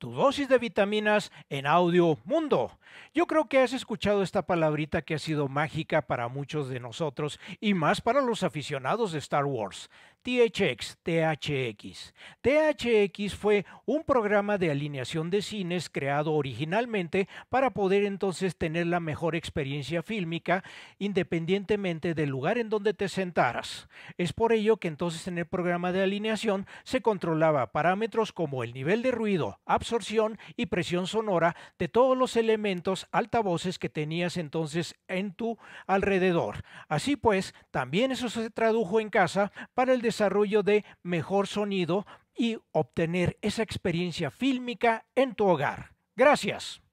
tu dosis de vitaminas en Audio Mundo. Yo creo que has escuchado esta palabrita que ha sido mágica para muchos de nosotros y más para los aficionados de Star Wars. THX, THX. THX fue un programa de alineación de cines creado originalmente para poder entonces tener la mejor experiencia fílmica independientemente del lugar en donde te sentaras. Es por ello que entonces en el programa de alineación se controlaba parámetros como el nivel de ruido, absorción y presión sonora de todos los elementos altavoces que tenías entonces en tu alrededor. Así pues, también eso se tradujo en casa para el desarrollo de mejor sonido y obtener esa experiencia fílmica en tu hogar. Gracias.